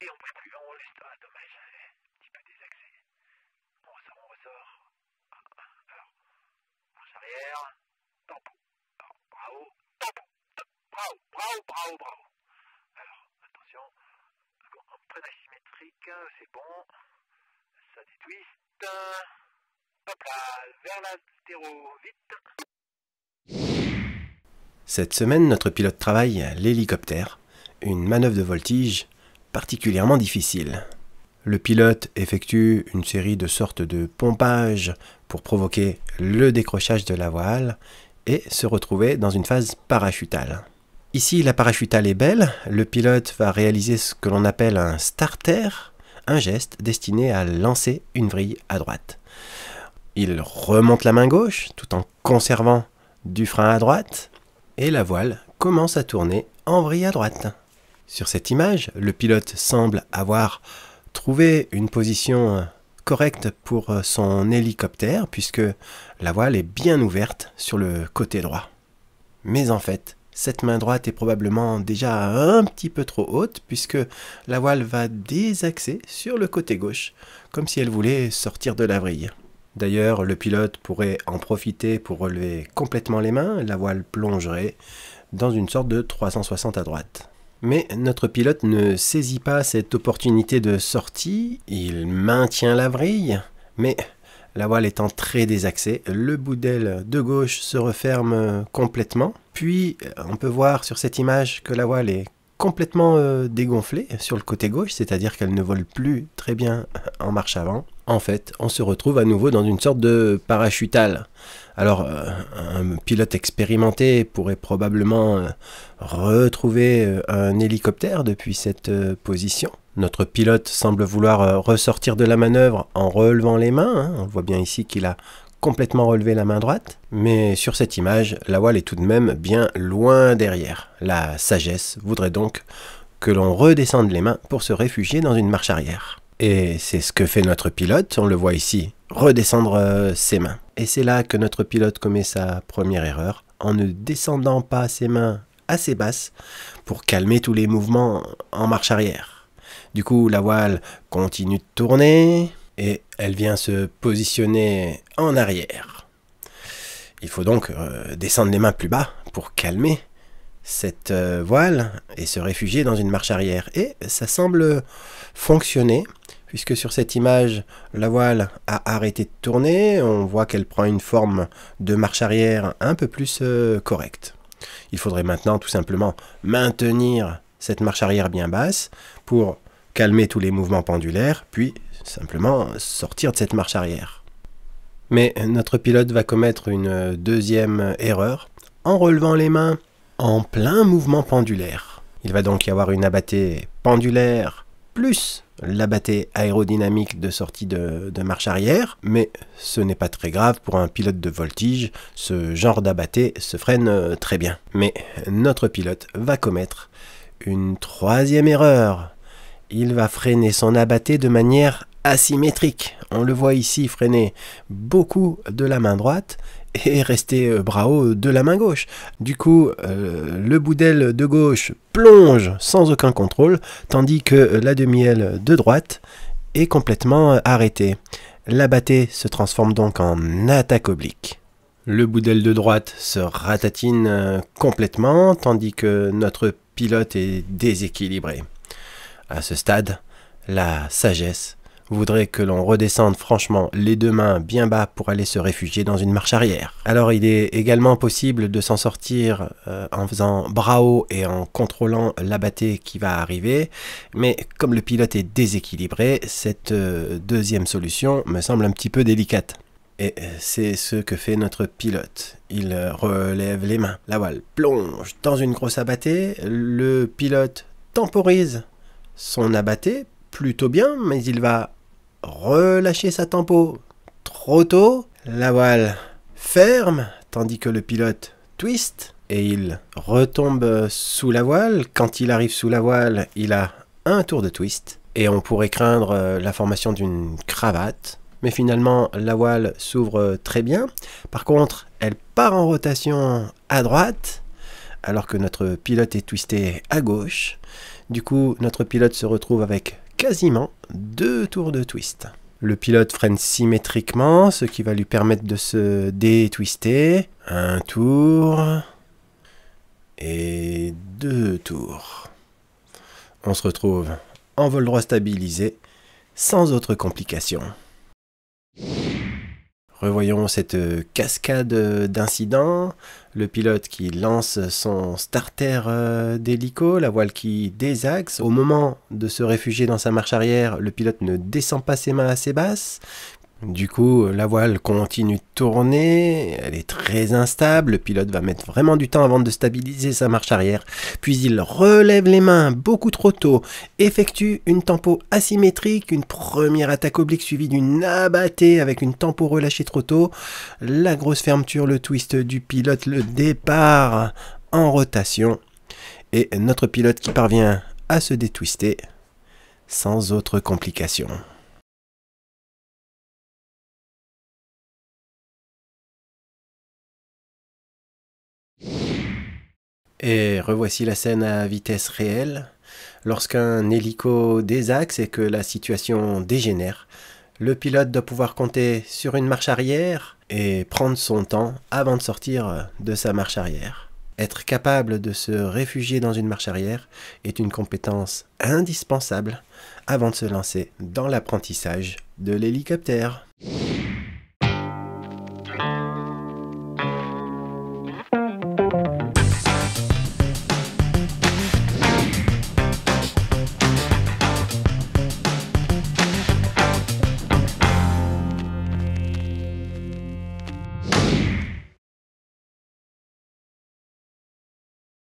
Et en on juste. Ah, dommage, un petit peu désaxé. On ressort, on ah, ressort. Ah, alors, marche arrière. Tempo. Bravo. Tempo. Bravo, bravo, bravo, bravo. Alors, attention. Entraîne hein, c'est bon. Ça détwist. Hop là, vers l'astéro, vite. Cette semaine, notre pilote travaille l'hélicoptère, une manœuvre de voltige particulièrement difficile. Le pilote effectue une série de sortes de pompages pour provoquer le décrochage de la voile et se retrouver dans une phase parachutale. Ici, la parachutale est belle, le pilote va réaliser ce que l'on appelle un starter, un geste destiné à lancer une vrille à droite. Il remonte la main gauche tout en conservant du frein à droite et la voile commence à tourner en vrille à droite. Sur cette image, le pilote semble avoir trouvé une position euh, correcte pour euh, son hélicoptère puisque la voile est bien ouverte sur le côté droit. Mais en fait, cette main droite est probablement déjà un petit peu trop haute puisque la voile va désaxer sur le côté gauche, comme si elle voulait sortir de la vrille. D'ailleurs, le pilote pourrait en profiter pour relever complètement les mains, la voile plongerait dans une sorte de 360 à droite. Mais notre pilote ne saisit pas cette opportunité de sortie, il maintient la vrille, mais la voile étant très désaxée, le bout d'aile de gauche se referme complètement. Puis on peut voir sur cette image que la voile est complètement dégonflé euh, dégonflée sur le côté gauche, c'est-à-dire qu'elle ne vole plus très bien en marche avant, en fait, on se retrouve à nouveau dans une sorte de parachutal. Alors, euh, un pilote expérimenté pourrait probablement euh, retrouver un hélicoptère depuis cette position. Notre pilote semble vouloir ressortir de la manœuvre en relevant les mains. Hein. On voit bien ici qu'il a complètement relevé la main droite, mais sur cette image, la voile est tout de même bien loin derrière. La sagesse voudrait donc que l'on redescende les mains pour se réfugier dans une marche arrière. Et c'est ce que fait notre pilote, on le voit ici, redescendre euh, ses mains. Et c'est là que notre pilote commet sa première erreur, en ne descendant pas ses mains assez basses pour calmer tous les mouvements en marche arrière. Du coup, la voile continue de tourner, et elle vient se positionner en arrière. Il faut donc euh, descendre les mains plus bas pour calmer cette euh, voile et se réfugier dans une marche arrière. Et ça semble fonctionner, puisque sur cette image, la voile a arrêté de tourner, on voit qu'elle prend une forme de marche arrière un peu plus euh, correcte. Il faudrait maintenant tout simplement maintenir cette marche arrière bien basse pour calmer tous les mouvements pendulaires, puis simplement sortir de cette marche arrière. Mais notre pilote va commettre une deuxième erreur en relevant les mains en plein mouvement pendulaire. Il va donc y avoir une abattée pendulaire plus l'abattée aérodynamique de sortie de, marche arrière, mais ce n'est pas très grave pour un pilote de voltige, ce genre d'abattée se freine euh, très bien. Mais notre pilote va commettre une troisième erreur il va freiner son abatté de manière asymétrique. On le voit ici freiner beaucoup de la main droite et rester euh, bras haut de la main gauche. Du coup, euh, le bout de gauche plonge sans aucun contrôle, tandis que euh, la demi-aile de droite est complètement arrêtée. L'abatté se transforme donc en attaque oblique. Le bout de droite se ratatine complètement, tandis que notre pilote est déséquilibré. À ce stade, la sagesse voudrait que l'on redescende franchement les deux mains bien bas pour aller se réfugier dans une marche arrière. Alors il est également possible de s'en sortir euh, en faisant bras haut et en contrôlant l'abatté qui va arriver, mais comme le pilote est déséquilibré, cette euh, deuxième solution me semble un petit peu délicate. Et euh, c'est ce que fait notre pilote. Il relève les mains. La voile plonge dans une grosse abattée. Le pilote temporise son abatté plutôt bien, mais il va relâcher sa tempo trop tôt, la voile ferme, tandis que le pilote twist, et il retombe sous la voile. Quand il arrive sous la voile, il a un tour de twist, et on pourrait craindre euh, la formation d'une cravate. Mais finalement, la voile s'ouvre très bien. Par contre, elle part en rotation à droite, alors que notre pilote est twisté à gauche. Du coup, notre pilote se retrouve avec quasiment deux tours de twist. Le pilote freine symétriquement, ce qui va lui permettre de se détwister. Un tour. Et deux tours. On se retrouve en vol droit stabilisé, sans autre complication. Revoyons cette euh, cascade euh, d'incidents, le pilote qui lance son starter euh, d'hélico, la voile qui désaxe. Au moment de se réfugier dans sa marche arrière, le pilote ne descend pas ses mains assez basses, du coup, euh, la voile continue de tourner, elle est très instable, le pilote va mettre vraiment du temps avant de stabiliser sa marche arrière, puis il relève les mains beaucoup trop tôt, effectue une tempo asymétrique, une première attaque oblique suivie d'une abattée avec une tempo relâchée trop tôt, la grosse fermeture, le twist du pilote, le départ en rotation, et notre pilote qui parvient à se détwister sans autre complication. Et revoici la scène à vitesse réelle. Lorsqu'un hélico désaxe et que la situation dégénère, le pilote doit pouvoir compter sur une marche arrière et prendre son temps avant de sortir de sa marche arrière. Être capable de se réfugier dans une marche arrière est une compétence indispensable avant de se lancer dans l'apprentissage de l'hélicoptère.